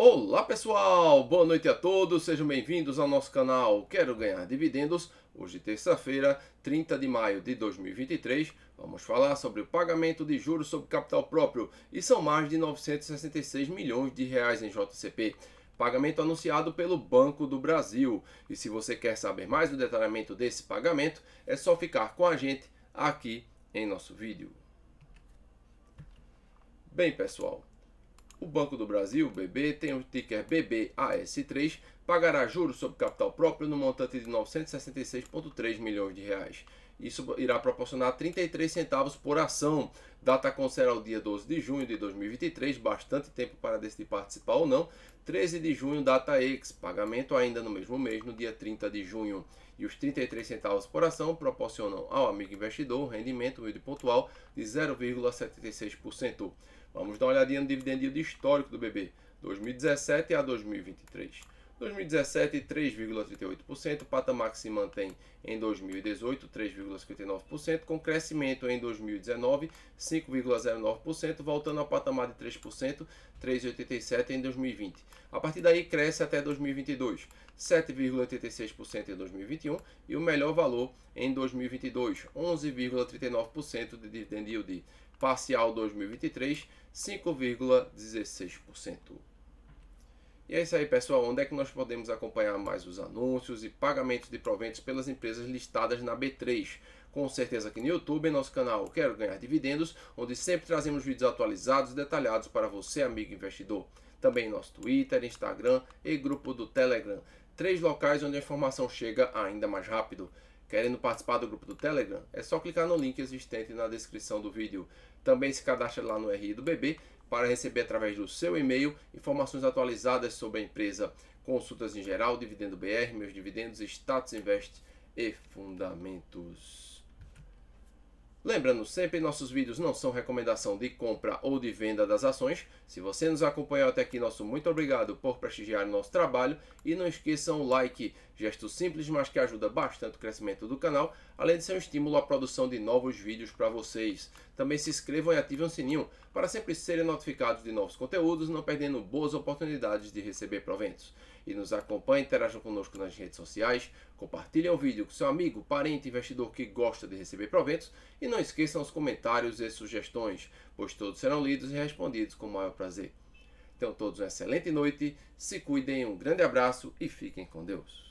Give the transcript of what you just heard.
Olá pessoal, boa noite a todos, sejam bem-vindos ao nosso canal Quero Ganhar Dividendos. Hoje, terça-feira, 30 de maio de 2023, vamos falar sobre o pagamento de juros sobre capital próprio e são mais de 966 milhões de reais em JCP. Pagamento anunciado pelo Banco do Brasil. E se você quer saber mais do detalhamento desse pagamento, é só ficar com a gente aqui em nosso vídeo. Bem, pessoal, o Banco do Brasil, BB, tem o ticker BBAS3, pagará juros sobre capital próprio no montante de 966,3 milhões de reais. Isso irá proporcionar 33 centavos por ação. Data será o dia 12 de junho de 2023, bastante tempo para decidir participar ou não. 13 de junho, data ex, pagamento ainda no mesmo mês, no dia 30 de junho. E os 33 centavos por ação proporcionam ao amigo investidor um rendimento meio pontual de 0,76%. Vamos dar uma olhadinha no dividendo histórico do BB, 2017 a 2023. 2017, 3,38%, o patamar que se mantém em 2018, 3,59%, com crescimento em 2019, 5,09%, voltando ao patamar de 3%, 3,87% em 2020. A partir daí cresce até 2022, 7,86% em 2021 e o melhor valor em 2022, 11,39% de dividend yield. Parcial 2023, 5,16%. E é isso aí, pessoal. Onde é que nós podemos acompanhar mais os anúncios e pagamentos de proventos pelas empresas listadas na B3? Com certeza aqui no YouTube, em nosso canal Quero Ganhar Dividendos, onde sempre trazemos vídeos atualizados e detalhados para você, amigo investidor. Também em nosso Twitter, Instagram e grupo do Telegram. Três locais onde a informação chega ainda mais rápido. Querendo participar do grupo do Telegram? É só clicar no link existente na descrição do vídeo. Também se cadastre lá no RI do BB para receber através do seu e-mail informações atualizadas sobre a empresa, consultas em geral, Dividendo BR, meus dividendos, status invest e fundamentos. Lembrando sempre, nossos vídeos não são recomendação de compra ou de venda das ações. Se você nos acompanhou até aqui, nosso muito obrigado por prestigiar o nosso trabalho e não esqueçam o like Gesto simples, mas que ajuda bastante o crescimento do canal, além de ser um estímulo à produção de novos vídeos para vocês. Também se inscrevam e ativem o sininho para sempre serem notificados de novos conteúdos, não perdendo boas oportunidades de receber proventos. E nos acompanhe, interajam conosco nas redes sociais, compartilhem o vídeo com seu amigo, parente, investidor que gosta de receber proventos e não esqueçam os comentários e sugestões, pois todos serão lidos e respondidos com o maior prazer. Tenham todos uma excelente noite, se cuidem, um grande abraço e fiquem com Deus.